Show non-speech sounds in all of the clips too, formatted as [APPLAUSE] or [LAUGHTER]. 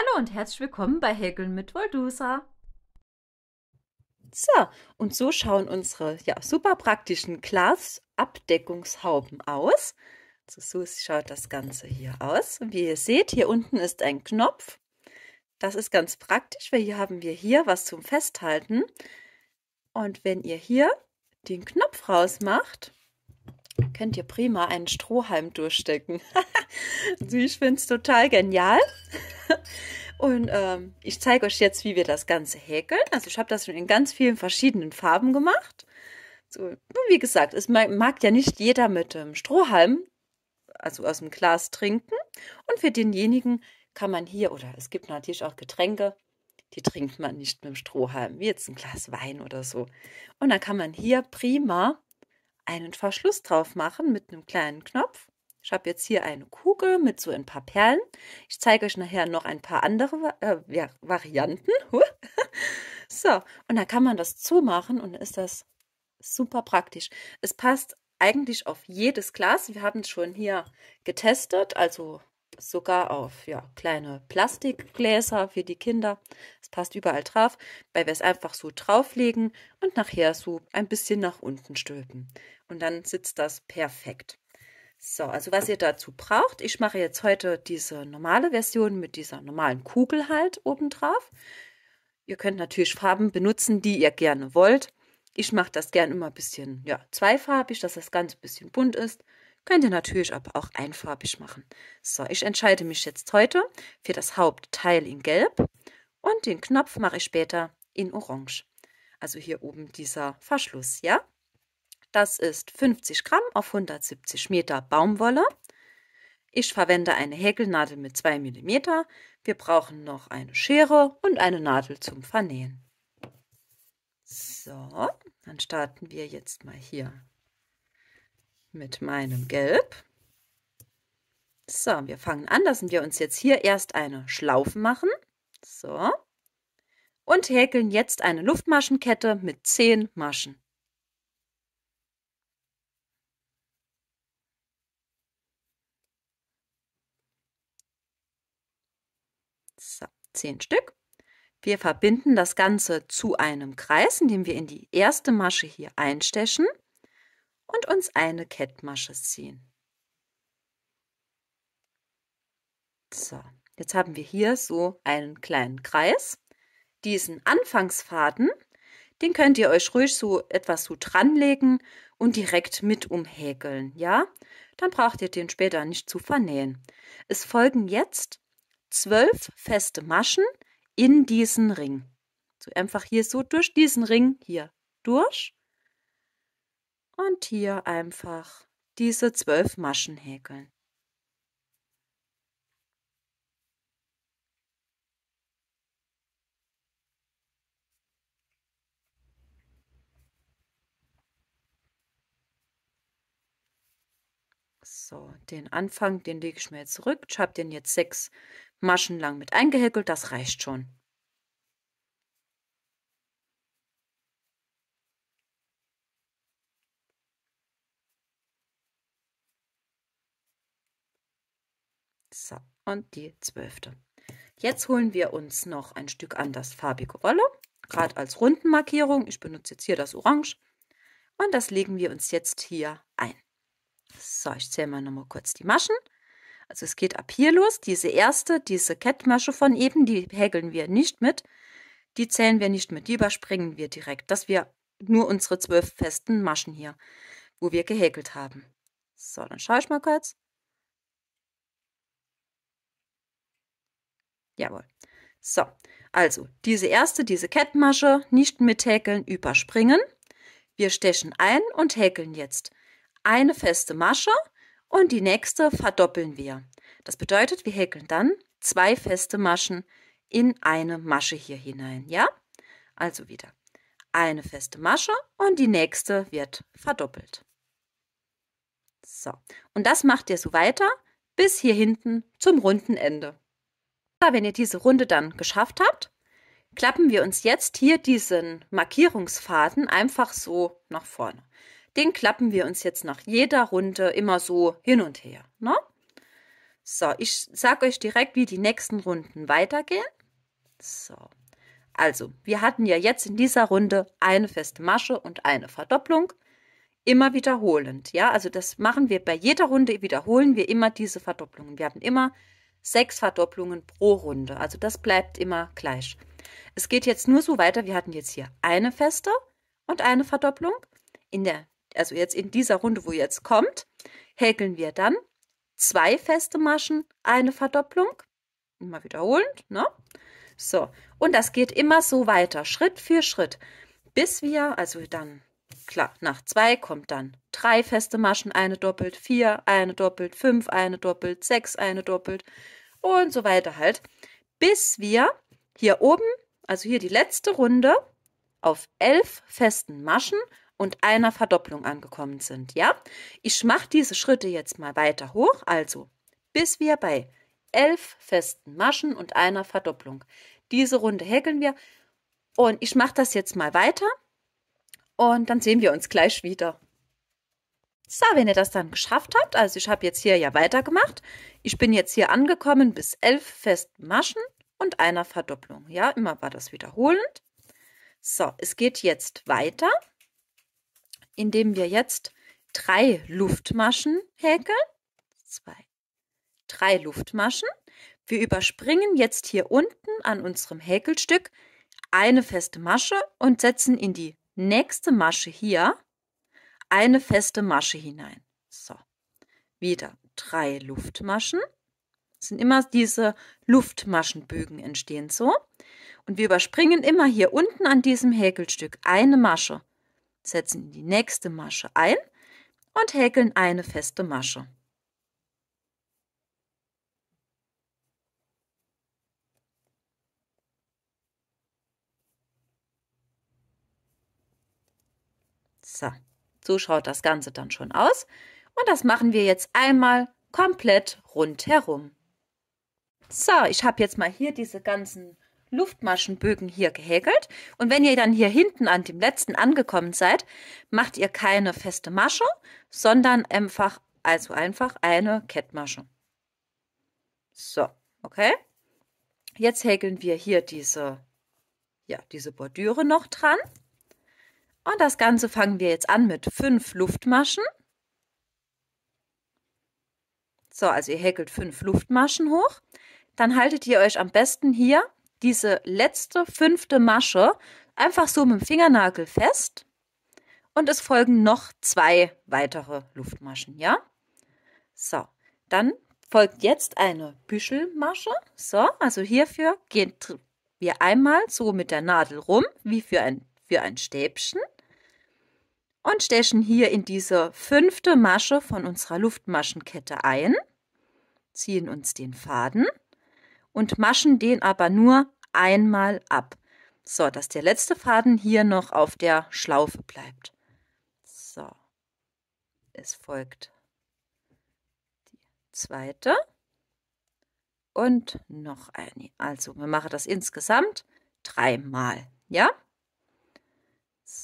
Hallo und herzlich willkommen bei Häkeln mit Voldusa. So, und so schauen unsere ja, super praktischen Glasabdeckungshauben aus. so schaut das Ganze hier aus. Und wie ihr seht, hier unten ist ein Knopf. Das ist ganz praktisch, weil hier haben wir hier was zum Festhalten. Und wenn ihr hier den Knopf rausmacht, Könnt ihr prima einen Strohhalm durchstecken. [LAUGHS] ich finde es total genial. Und ähm, ich zeige euch jetzt, wie wir das Ganze häkeln. Also ich habe das schon in ganz vielen verschiedenen Farben gemacht. So, wie gesagt, es mag, ja nicht jeder mit dem ähm, Strohhalm, also aus dem Glas trinken. Und für denjenigen kann man hier, oder es gibt natürlich auch Getränke, die trinkt man nicht mit dem Strohhalm, wie jetzt ein Glas Wein oder so. Und dann kann man hier prima einen Verschluss drauf machen mit einem kleinen Knopf. Ich habe jetzt hier eine Kugel mit so ein paar Perlen. Ich zeige euch nachher noch ein paar andere äh, ja, Varianten. [LAUGHS] so, und dann kann man das zumachen und ist das super praktisch. Es passt eigentlich auf jedes Glas. Wir haben es schon hier getestet, also sogar auf ja, kleine Plastikgläser für die Kinder. Es passt überall drauf, weil wir es einfach so drauflegen und nachher so ein bisschen nach unten stülpen. Und dann sitzt das perfekt. So, also was ihr dazu braucht, ich mache jetzt heute diese normale Version mit dieser normalen Kugel halt obendrauf. Ihr könnt natürlich Farben benutzen, die ihr gerne wollt. Ich mache das gern immer ein bisschen ja, zweifarbig, dass das Ganze ein bisschen bunt ist. Könnt ihr natürlich aber auch einfarbig machen. So, ich entscheide mich jetzt heute für das Hauptteil in Gelb und den Knopf mache ich später in Orange. Also hier oben dieser Verschluss, ja? Das ist 50 Gramm auf 170 Meter Baumwolle. Ich verwende eine Häkelnadel mit 2 mm. Wir brauchen noch eine Schere und eine Nadel zum Vernähen. So, dann starten wir jetzt mal hier mit meinem Gelb. So, wir fangen an, lassen wir uns jetzt hier erst eine Schlaufe machen. So. Und häkeln jetzt eine Luftmaschenkette mit 10 Maschen. So, 10 Stück. Wir verbinden das Ganze zu einem Kreis, indem wir in die erste Masche hier einstechen und uns eine Kettmasche ziehen. So, jetzt haben wir hier so einen kleinen Kreis. Diesen Anfangsfaden, den könnt ihr euch ruhig so etwas so dranlegen und direkt mit umhäkeln, ja? Dann braucht ihr den später nicht zu vernähen. Es folgen jetzt zwölf feste Maschen in diesen Ring. So einfach hier so durch diesen Ring hier durch und hier einfach diese zwölf Maschen häkeln. So, den Anfang, den lege ich mir jetzt zurück. Ich habe den jetzt sechs Maschen lang mit eingehäkelt, das reicht schon. So, und die zwölfte. Jetzt holen wir uns noch ein Stück anders farbige Wolle, gerade als Rundenmarkierung. Ich benutze jetzt hier das Orange. Und das legen wir uns jetzt hier ein. So, ich zähle mal nochmal kurz die Maschen. Also es geht ab hier los. Diese erste, diese Kettmasche von eben, die häkeln wir nicht mit. Die zählen wir nicht mit, die überspringen wir direkt, dass wir nur unsere zwölf festen Maschen hier, wo wir gehäkelt haben. So, dann schaue ich mal kurz. Jawohl. So, also diese erste, diese Kettenmasche, nicht mit Häkeln überspringen. Wir stechen ein und häkeln jetzt eine feste Masche und die nächste verdoppeln wir. Das bedeutet, wir häkeln dann zwei feste Maschen in eine Masche hier hinein, ja? Also wieder eine feste Masche und die nächste wird verdoppelt. So, und das macht ihr so weiter bis hier hinten zum runden Ende. Ah, wenn ihr diese Runde dann geschafft habt, klappen wir uns jetzt hier diesen Markierungsfaden einfach so nach vorne. Den klappen wir uns jetzt nach jeder Runde immer so hin und her. Ne? So, ich sage euch direkt, wie die nächsten Runden weitergehen. So, also wir hatten ja jetzt in dieser Runde eine feste Masche und eine Verdopplung. Immer wiederholend, ja, also das machen wir bei jeder Runde, wiederholen wir immer diese Verdopplungen. Wir haben immer sechs Verdopplungen pro Runde. Also das bleibt immer gleich. Es geht jetzt nur so weiter. Wir hatten jetzt hier eine feste und eine Verdopplung. In der, also jetzt in dieser Runde, wo jetzt kommt, häkeln wir dann zwei feste Maschen, eine Verdopplung. Immer wiederholend, ne? So, und das geht immer so weiter, Schritt für Schritt, bis wir, also dann Klar, nach zwei kommt dann drei feste Maschen, eine doppelt, vier, eine doppelt, fünf, eine doppelt, sechs, eine doppelt und so weiter halt, bis wir hier oben, also hier die letzte Runde, auf elf festen Maschen und einer Verdopplung angekommen sind. Ja, ich mache diese Schritte jetzt mal weiter hoch, also bis wir bei elf festen Maschen und einer Verdopplung. Diese Runde häkeln wir und ich mache das jetzt mal weiter und dann sehen wir uns gleich wieder. So, wenn ihr das dann geschafft habt, also ich habe jetzt hier ja weitergemacht. Ich bin jetzt hier angekommen bis elf festen Maschen und einer Verdopplung. Ja, immer war das wiederholend. So, es geht jetzt weiter, indem wir jetzt drei Luftmaschen häkeln. Zwei, drei Luftmaschen. Wir überspringen jetzt hier unten an unserem Häkelstück eine feste Masche und setzen in die nächste Masche hier eine feste Masche hinein. So, wieder drei Luftmaschen. Es sind immer diese Luftmaschenbögen entstehen so. Und wir überspringen immer hier unten an diesem Häkelstück eine Masche, setzen die nächste Masche ein und häkeln eine feste Masche. So, so schaut das Ganze dann schon aus. Und das machen wir jetzt einmal komplett rundherum. So, ich habe jetzt mal hier diese ganzen Luftmaschenbögen hier gehäkelt. Und wenn ihr dann hier hinten an dem letzten angekommen seid, macht ihr keine feste Masche, sondern einfach, also einfach eine Kettmasche. So, okay. Jetzt häkeln wir hier diese, ja, diese Bordüre noch dran. Und das Ganze fangen wir jetzt an mit fünf Luftmaschen. So, also ihr häkelt fünf Luftmaschen hoch. Dann haltet ihr euch am besten hier diese letzte fünfte Masche einfach so mit dem Fingernagel fest. Und es folgen noch zwei weitere Luftmaschen, ja? So, dann folgt jetzt eine Büschelmasche. So, also hierfür gehen wir einmal so mit der Nadel rum, wie für ein wir ein Stäbchen und stechen hier in diese fünfte Masche von unserer Luftmaschenkette ein, ziehen uns den Faden und maschen den aber nur einmal ab, so dass der letzte Faden hier noch auf der Schlaufe bleibt. So, es folgt die zweite und noch eine. Also wir machen das insgesamt dreimal, ja?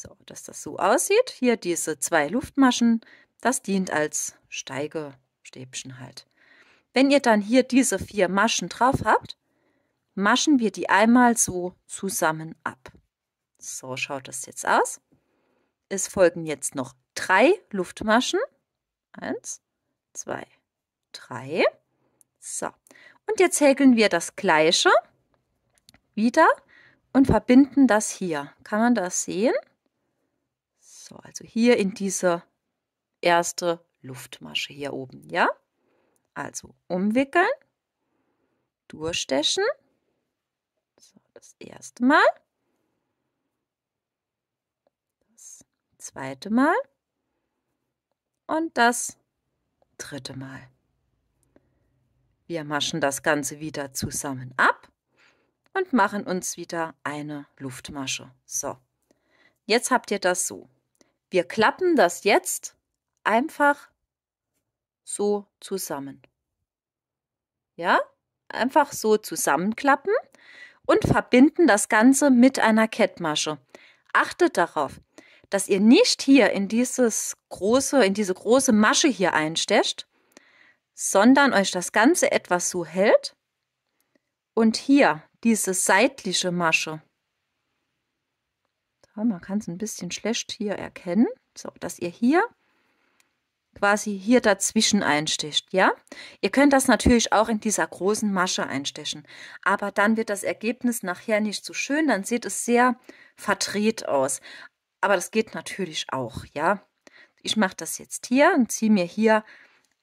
So, dass das so aussieht. Hier diese zwei Luftmaschen, das dient als Steigestäbchen halt. Wenn ihr dann hier diese vier Maschen drauf habt, maschen wir die einmal so zusammen ab. So schaut das jetzt aus. Es folgen jetzt noch drei Luftmaschen. Eins, zwei, drei. So. Und jetzt häkeln wir das gleiche wieder und verbinden das hier. Kann man das sehen? So, also hier in dieser erste Luftmasche hier oben, ja? Also umwickeln, durchstechen. So, das erste Mal. Das zweite Mal. Und das dritte Mal. Wir maschen das Ganze wieder zusammen ab und machen uns wieder eine Luftmasche. So, jetzt habt ihr das so. Wir klappen das jetzt einfach so zusammen. Ja, einfach so zusammenklappen und verbinden das Ganze mit einer Kettmasche. Achtet darauf, dass ihr nicht hier in dieses große, in diese große Masche hier einstecht, sondern euch das Ganze etwas so hält und hier diese seitliche Masche man kann es ein bisschen schlecht hier erkennen, so dass ihr hier quasi hier dazwischen einstecht, ja? Ihr könnt das natürlich auch in dieser großen Masche einstechen, aber dann wird das Ergebnis nachher nicht so schön, dann sieht es sehr verdreht aus. Aber das geht natürlich auch, ja? Ich mache das jetzt hier und ziehe mir hier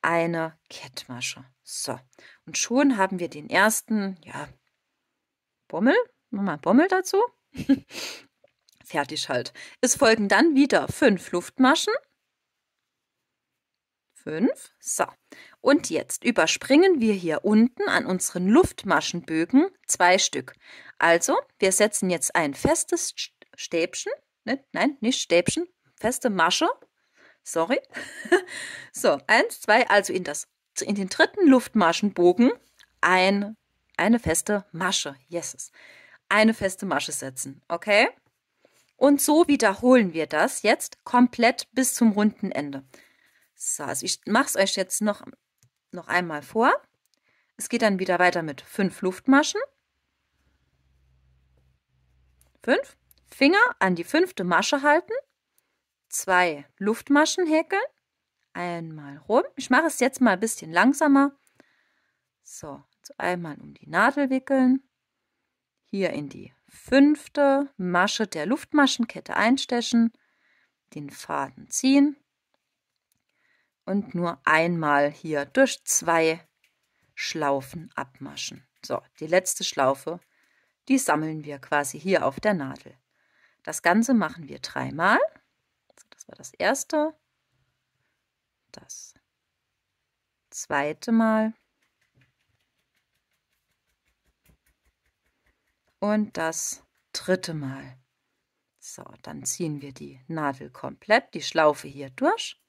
eine Kettmasche. So, und schon haben wir den ersten, ja, Bommel, mal Bommel dazu. [LAUGHS] Fertig halt. Es folgen dann wieder fünf Luftmaschen. Fünf. So. Und jetzt überspringen wir hier unten an unseren Luftmaschenbögen zwei Stück. Also, wir setzen jetzt ein festes Stäbchen. Ne? Nein, nicht Stäbchen. Feste Masche. Sorry. [LAUGHS] so, eins, zwei, also in, das, in den dritten Luftmaschenbogen ein, eine feste Masche. Yes. Eine feste Masche setzen. Okay? Und so wiederholen wir das jetzt komplett bis zum runden Ende. So, also ich mache es euch jetzt noch, noch einmal vor. Es geht dann wieder weiter mit fünf Luftmaschen. Fünf. Finger an die fünfte Masche halten. Zwei Luftmaschen häkeln. Einmal rum. Ich mache es jetzt mal ein bisschen langsamer. So, also einmal um die Nadel wickeln hier in die fünfte Masche der Luftmaschenkette einstechen, den Faden ziehen und nur einmal hier durch zwei Schlaufen abmaschen. So, die letzte Schlaufe, die sammeln wir quasi hier auf der Nadel. Das Ganze machen wir dreimal. Das war das erste. Das zweite Mal. und das dritte Mal. So, dann ziehen wir die Nadel komplett, die Schlaufe hier durch.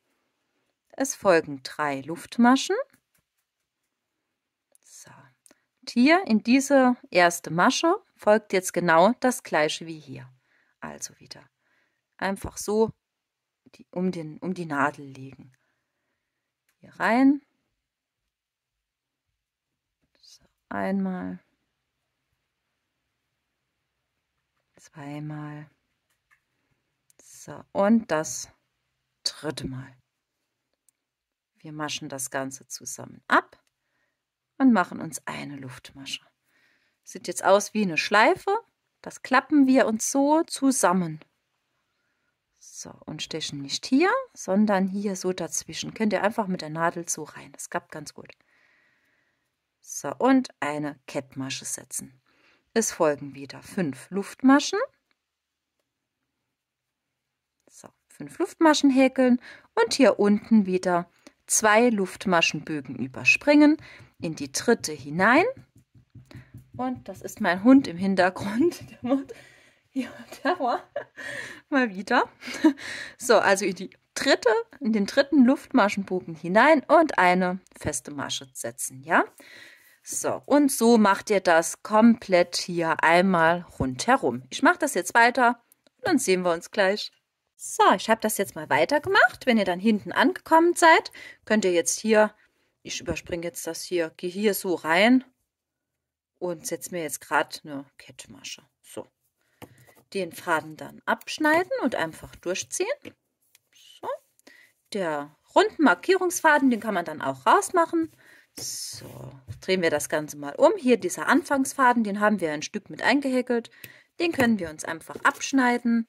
Es folgen drei Luftmaschen. So. Und hier in diese erste Masche folgt jetzt genau das gleiche wie hier. Also wieder einfach so die, um, den, um die Nadel legen. Hier rein. So, einmal. Zweimal. So, und das dritte Mal. Wir maschen das Ganze zusammen ab und machen uns eine Luftmasche. Sieht jetzt aus wie eine Schleife. Das klappen wir uns so zusammen. So, und stechen nicht hier, sondern hier so dazwischen. Könnt ihr einfach mit der Nadel so rein. Das klappt ganz gut. So, und eine Kettmasche setzen. Es folgen wieder fünf Luftmaschen. So, fünf Luftmaschen häkeln und hier unten wieder zwei Luftmaschenbögen überspringen, in die dritte hinein. Und das ist mein Hund im Hintergrund. [LAUGHS] Der Hund, ja, Terror. [LAUGHS] Mal wieder. So, also in die dritte, in den dritten Luftmaschenbogen hinein und eine feste Masche setzen, ja? So, und so macht ihr das komplett hier einmal rundherum. Ich mache das jetzt weiter und dann sehen wir uns gleich. So, ich habe das jetzt mal weitergemacht. Wenn ihr dann hinten angekommen seid, könnt ihr jetzt hier, ich überspringe jetzt das hier, gehe hier so rein und setze mir jetzt gerade eine Kettmasche. So, den Faden dann abschneiden und einfach durchziehen. So, der runden Markierungsfaden, den kann man dann auch rausmachen. So, drehen wir das Ganze mal um. Hier dieser Anfangsfaden, den haben wir ein Stück mit eingehäkelt. Den können wir uns einfach abschneiden.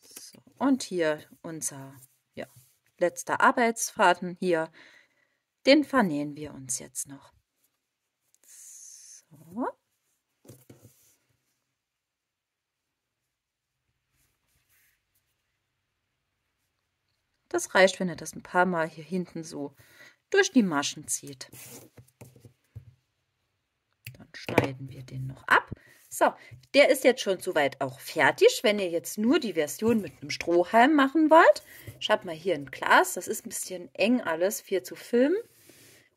So, und hier unser ja, letzter Arbeitsfaden hier. Den vernähen wir uns jetzt noch. So. Das reicht, wenn ihr das ein paar Mal hier hinten so durch die Maschen zieht. Dann schneiden wir den noch ab. So, der ist jetzt schon soweit auch fertig. Wenn ihr jetzt nur die Version mit einem Strohhalm machen wollt, schaut mal hier ein Glas. Das ist ein bisschen eng alles, viel zu filmen.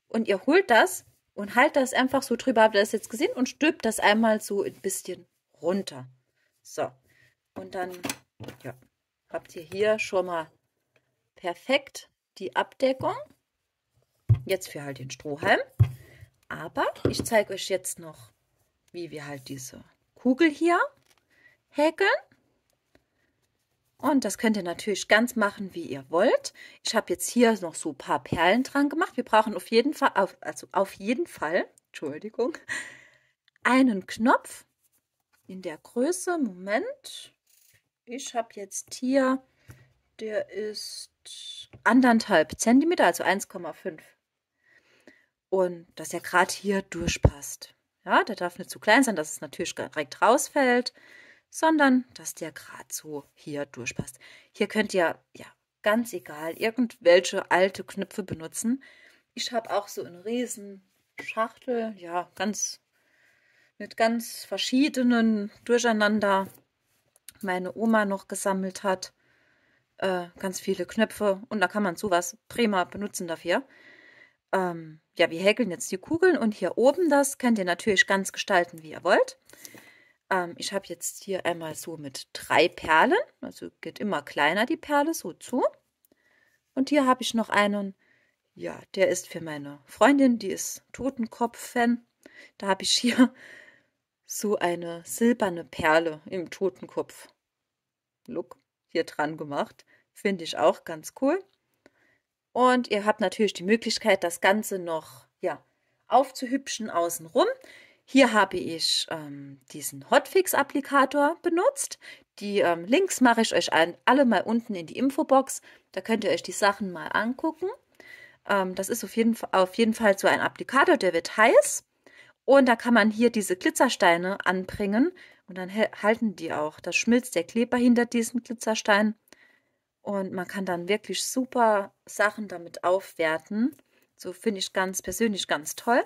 Und ihr holt das und haltet das einfach so drüber, habt ihr das jetzt gesehen, und stülpt das einmal so ein bisschen runter. So, und dann ja, habt ihr hier schon mal perfekt die Abdeckung. Jetzt für halt den Strohhalm. Aber ich zeige euch jetzt noch, wie wir halt diese Kugel hier häkeln. Und das könnt ihr natürlich ganz machen, wie ihr wollt. Ich habe jetzt hier noch so ein paar Perlen dran gemacht. Wir brauchen auf jeden Fall, auf, also auf jeden Fall, Entschuldigung, einen Knopf in der Größe. Moment, ich habe jetzt hier, der ist anderthalb Zentimeter, also 1,5 und dass er gerade hier durchpasst. Ja, der darf nicht zu klein sein, dass es natürlich direkt rausfällt, sondern dass der gerade so hier durchpasst. Hier könnt ihr, ja, ganz egal, irgendwelche alte Knöpfe benutzen. Ich habe auch so eine riesen Schachtel, ja, ganz mit ganz verschiedenen durcheinander meine Oma noch gesammelt hat. Äh, ganz viele Knöpfe und da kann man sowas prima benutzen dafür. Ähm, ja, wir häkeln jetzt die Kugeln und hier oben das könnt ihr natürlich ganz gestalten, wie ihr wollt. Ähm, ich habe jetzt hier einmal so mit drei Perlen, also geht immer kleiner die Perle so zu. Und hier habe ich noch einen, ja, der ist für meine Freundin, die ist Totenkopf-Fan. Da habe ich hier [LAUGHS] so eine silberne Perle im Totenkopf-Look hier dran gemacht. Finde ich auch ganz cool. Und ihr habt natürlich die Möglichkeit, das Ganze noch ja, aufzuhübschen außenrum. Hier habe ich ähm, diesen Hotfix-Applikator benutzt. Die ähm, Links mache ich euch ein, alle mal unten in die Infobox. Da könnt ihr euch die Sachen mal angucken. Ähm, das ist auf jeden, auf jeden Fall so ein Applikator, der wird heiß. Und da kann man hier diese Glitzersteine anbringen und dann halten die auch. Da schmilzt der Kleber hinter diesen Glitzersteinen und man kann dann wirklich super Sachen damit aufwerten. So finde ich ganz persönlich ganz toll.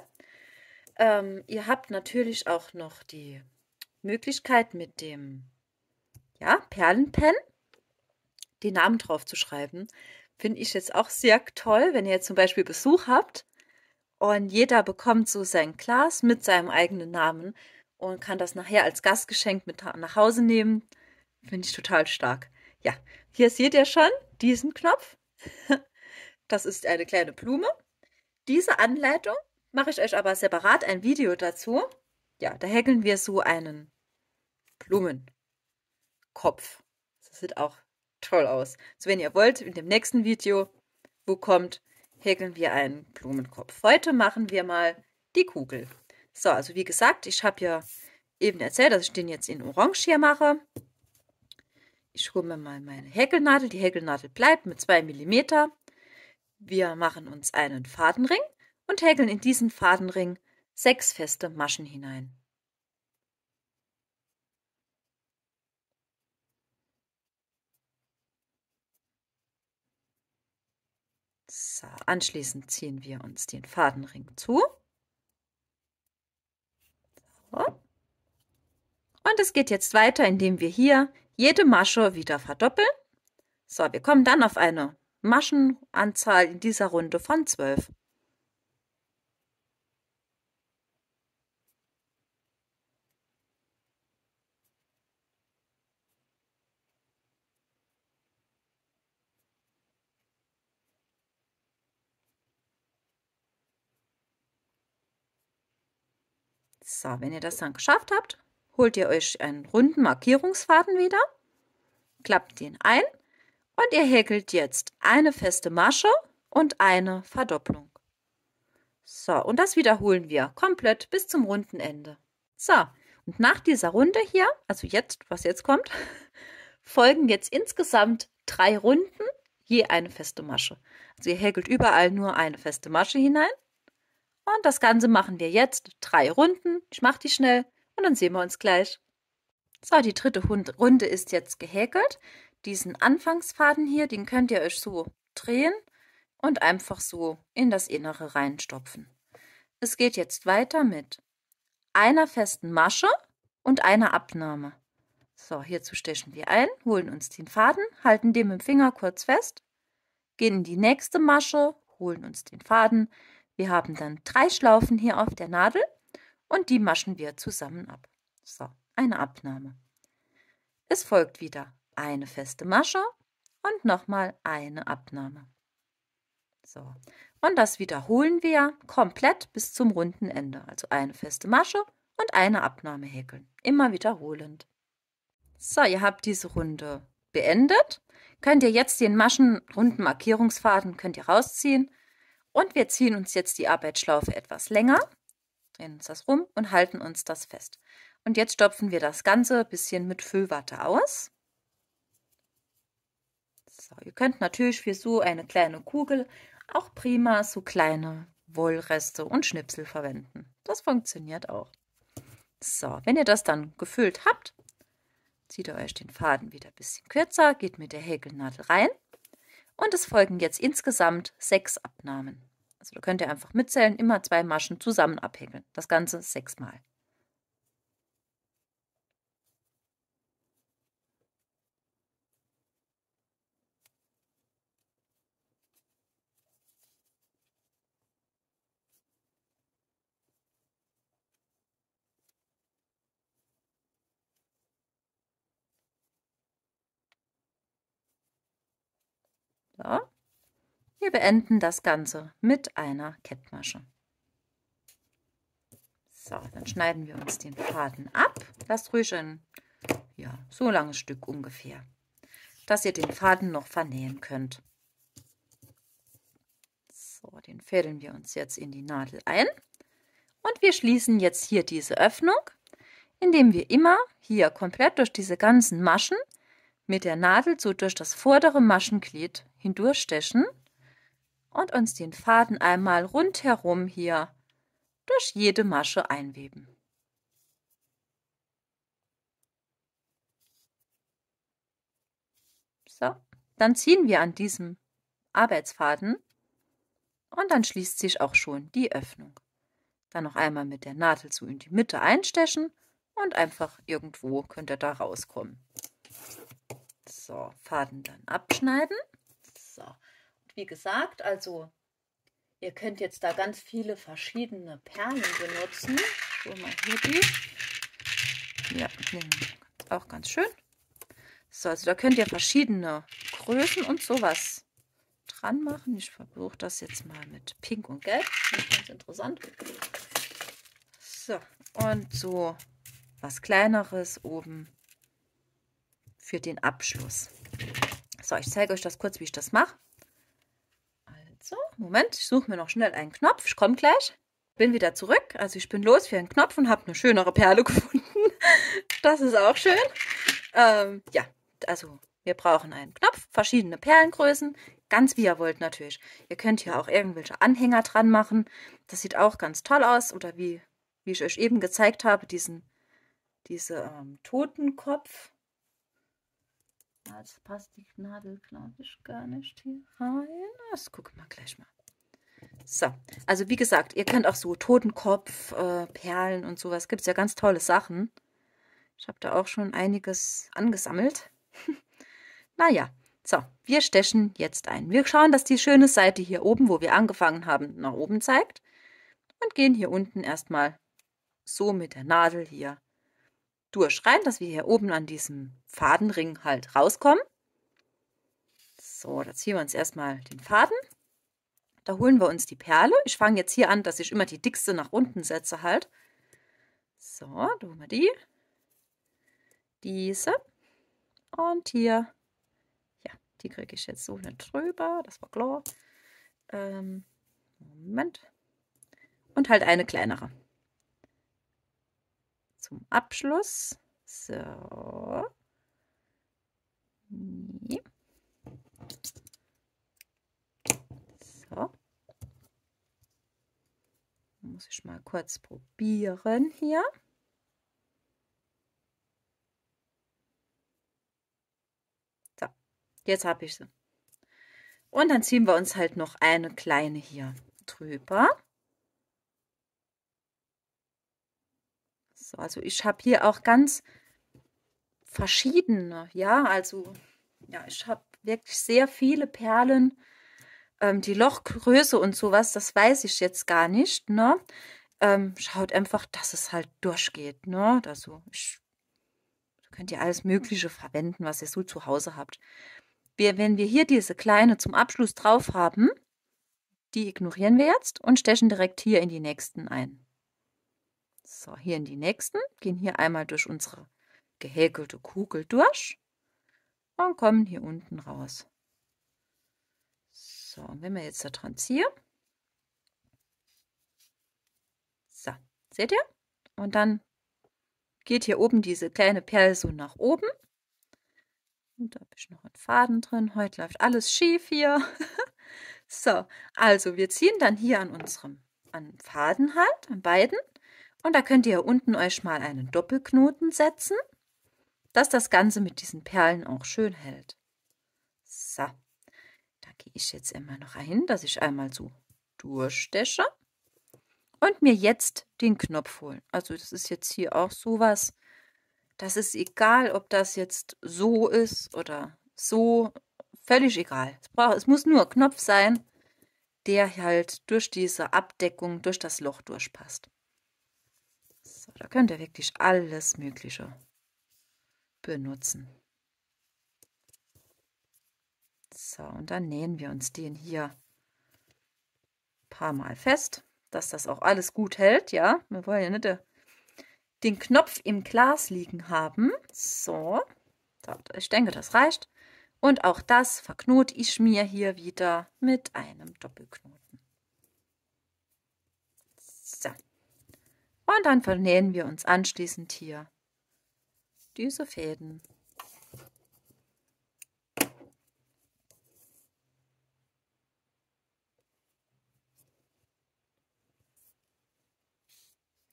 Ähm, ihr habt natürlich auch noch die Möglichkeit mit dem ja, Perlenpen den Namen drauf zu schreiben. Finde ich jetzt auch sehr toll, wenn ihr jetzt zum Beispiel Besuch habt und jeder bekommt so sein Glas mit seinem eigenen Namen und kann das nachher als Gastgeschenk mit nach Hause nehmen. Finde ich total stark. Ja, hier seht ihr schon diesen Knopf. [LAUGHS] Das ist eine kleine Blume. Diese Anleitung mache ich euch aber separat ein Video dazu. Ja, da häkeln wir so einen Blumenkopf. Das sieht auch toll aus. So, wenn ihr wollt, in dem nächsten Video, wo kommt, häkeln wir einen Blumenkopf. Heute machen wir mal die Kugel. So, also wie gesagt, ich habe ja eben erzählt, dass ich den jetzt in Orange hier mache. Ich hole mir mal meine Häkelnadel. Die Häkelnadel bleibt mit 2 mm. Wir machen uns einen Fadenring und häkeln in diesen Fadenring sechs feste Maschen hinein. So, anschließend ziehen wir uns den Fadenring zu. So. Und es geht jetzt weiter, indem wir hier jede Masche wieder verdoppeln. So, wir kommen dann auf eine Maschenanzahl in dieser Runde von 12. So, wenn ihr das dann geschafft habt, holt ihr euch einen runden Markierungsfaden wieder, klappt den ein und ihr häkelt jetzt eine feste Masche und eine Verdopplung. So, und das wiederholen wir komplett bis zum runden Ende. So, und nach dieser Runde hier, also jetzt, was jetzt kommt, [LAUGHS] folgen jetzt insgesamt drei Runden, je eine feste Masche. Also ihr häkelt überall nur eine feste Masche hinein. Und das Ganze machen wir jetzt drei Runden. Ich mache die schnell und dann sehen wir uns gleich. So, die dritte Runde ist jetzt gehäkelt. Diesen Anfangsfaden hier, den könnt ihr euch so drehen und einfach so in das Innere reinstopfen. Es geht jetzt weiter mit einer festen Masche und einer Abnahme. So, hierzu stechen wir ein, holen uns den Faden, halten den mit dem Finger kurz fest, gehen in die nächste Masche, holen uns den Faden. Wir haben dann drei Schlaufen hier auf der Nadel und die maschen wir zusammen ab. So, eine Abnahme. Es folgt wieder eine feste Masche und nochmal eine Abnahme. So, und das wiederholen wir komplett bis zum runden Ende. Also eine feste Masche und eine Abnahme häkeln. Immer wiederholend. So, ihr habt diese Runde beendet. Könnt ihr jetzt den maschenrunden Markierungsfaden könnt ihr rausziehen. Und wir ziehen uns jetzt die Arbeitsschlaufe etwas länger drehen uns das rum und halten uns das fest. Und jetzt stopfen wir das Ganze ein bisschen mit Füllwatte aus. So, ihr könnt natürlich für so eine kleine Kugel auch prima so kleine Wollreste und Schnipsel verwenden. Das funktioniert auch. So, wenn ihr das dann gefüllt habt, zieht ihr euch den Faden wieder ein bisschen kürzer, geht mit der Häkelnadel rein und es folgen jetzt insgesamt sechs Abnahmen. Also da könnt ihr einfach mitzählen, immer zwei Maschen zusammen abhängen. Das Ganze sechsmal. Wir beenden das Ganze mit einer Kettmasche. So, dann schneiden wir uns den Faden ab. Lasst ruhig ein, ja, so langes Stück ungefähr, dass ihr den Faden noch vernähen könnt. So, den fädeln wir uns jetzt in die Nadel ein. Und wir schließen jetzt hier diese Öffnung, indem wir immer hier komplett durch diese ganzen Maschen mit der Nadel so durch das vordere Maschenglied hindurchstechen und uns den Faden einmal rundherum hier durch jede Masche einweben. So, dann ziehen wir an diesem Arbeitsfaden und dann schließt sich auch schon die Öffnung. Dann noch einmal mit der Nadel so in die Mitte einstechen und einfach irgendwo könnt ihr da rauskommen. So, Faden dann abschneiden. So, wie gesagt, also ihr könnt jetzt da ganz viele verschiedene Perlen benutzen. So mal hier die. Ja, auch ganz schön. So, also da könnt ihr verschiedene Größen und sowas dran machen. Ich versuche das jetzt mal mit Pink und Gelb. ganz interessant. So, und so was kleineres oben für den Abschluss. So, ich zeige euch das kurz, wie ich das mache. Moment, ich suche mir noch schnell einen Knopf. Ich komme gleich. Bin wieder zurück. Also ich bin los für einen Knopf und habe eine schönere Perle [LAUGHS] gefunden. Das ist auch schön. Ähm, ja, also wir brauchen einen Knopf, verschiedene Perlengrößen, ganz wie ihr wollt natürlich. Ihr könnt hier auch irgendwelche Anhänger dran machen. Das sieht auch ganz toll aus. Oder wie, wie ich euch eben gezeigt habe, diesen diese, ähm, Totenkopf Jetzt passt die Nadel, glaube ich, gar nicht hier rein. Das gucken wir gleich mal. So, also wie gesagt, ihr könnt auch so Totenkopf, äh, Perlen und sowas. Gibt es ja ganz tolle Sachen. Ich habe da auch schon einiges angesammelt. [LAUGHS] naja, so, wir stechen jetzt ein. Wir schauen, dass die schöne Seite hier oben, wo wir angefangen haben, nach oben zeigt. Und gehen hier unten erstmal so mit der Nadel hier durch rein, dass wir hier oben an diesem Fadenring halt rauskommen. So, da ziehen wir uns erstmal den Faden. Da holen wir uns die Perle. Ich fange jetzt hier an, dass ich immer die dickste nach unten setze halt. So, da holen wir die. Diese. Und hier. Ja, die kriege ich jetzt so nicht drüber. Das war klar. Ähm, Moment. Und halt eine kleinere zum Abschluss. So. So. Muss ich mal kurz probieren hier. So, jetzt habe ich sie. Und dann ziehen wir uns halt noch eine kleine hier drüber. So, also ich habe hier auch ganz verschiedene, ja, also ja, ich habe wirklich sehr viele Perlen. Ähm, die Lochgröße und sowas, das weiß ich jetzt gar nicht, ne? Ähm, schaut einfach, dass es halt durchgeht, ne? Also ich, könnt ihr alles Mögliche verwenden, was ihr so zu Hause habt. Wir, wenn wir hier diese kleine zum Abschluss drauf haben, die ignorieren wir jetzt und stechen direkt hier in die nächsten ein. So, hier in die nächsten. Gehen hier einmal durch unsere gehäkelte Kugel durch und kommen hier unten raus. So, und wenn wir jetzt da dran ziehen. So, seht ihr? Und dann geht hier oben diese kleine Perle so nach oben. Und da habe ich noch einen Faden drin. Heute läuft alles schief hier. [LAUGHS] so, also wir ziehen dann hier an unserem an Faden halt, an beiden. Und da könnt ihr unten euch mal einen Doppelknoten setzen, dass das Ganze mit diesen Perlen auch schön hält. So, da gehe ich jetzt immer noch ein, dass ich einmal so durchsteche und mir jetzt den Knopf holen. Also das ist jetzt hier auch sowas. Das ist egal, ob das jetzt so ist oder so, völlig egal. Es, braucht, es muss nur Knopf sein, der halt durch diese Abdeckung, durch das Loch durchpasst. Da könnt ihr wirklich alles Mögliche benutzen. So, und dann nähen wir uns den hier ein paar Mal fest, dass das auch alles gut hält. Ja, wir wollen ja nicht äh, den Knopf im Glas liegen haben. So, ich denke, das reicht. Und auch das verknot ich mir hier wieder mit einem Doppelknoten. und dann vernähen wir uns anschließend hier diese Fäden.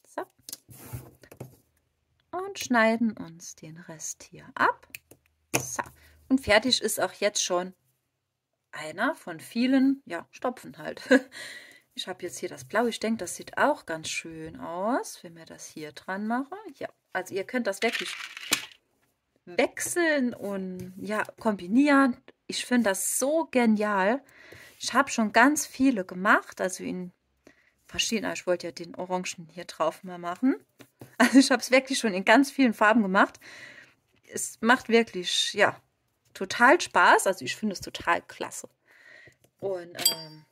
So. Und schneiden uns den Rest hier ab. So. Und fertig ist auch jetzt schon einer von vielen, ja, Stopfen halt. [LAUGHS] Ich habe jetzt hier das Blau. Ich denke, das sieht auch ganz schön aus, wenn wir das hier dran machen. Ja, also ihr könnt das wirklich wechseln und ja, kombinieren. Ich finde das so genial. Ich habe schon ganz viele gemacht, also in verschiedenen. Ich wollte ja den Orangen hier drauf mal machen. [LAUGHS] Also ich habe es wirklich schon in ganz vielen Farben gemacht. Es macht wirklich, ja, total Spaß. Also ich finde es total klasse. Und ähm,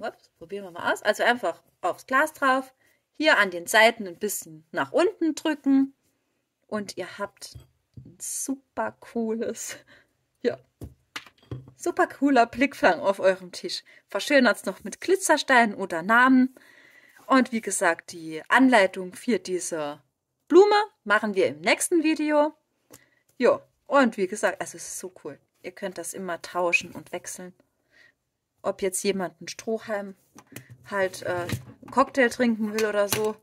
ups, probieren wir mal aus. Also einfach aufs Glas drauf, hier an den Seiten ein bisschen nach unten drücken und ihr habt ein super cooles, [LAUGHS] ja, super cooler Blickfang auf eurem Tisch. Verschönert es noch mit Glitzersteinen oder Namen. Und wie gesagt, die Anleitung für diese Blume machen wir im nächsten Video. Ja, und wie gesagt, also es ist so cool. Ihr könnt das immer tauschen und wechseln ob jetzt jemand einen Strohhalm halt äh, einen Cocktail trinken will oder so.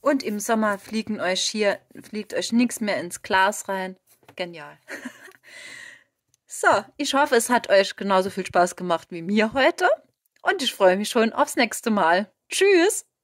Und im Sommer fliegen euch hier, fliegt euch nichts mehr ins Glas rein. Genial. [LAUGHS] so, ich hoffe, es hat euch genauso viel Spaß gemacht wie mir heute. Und ich freue mich schon aufs nächste Mal. Tschüss!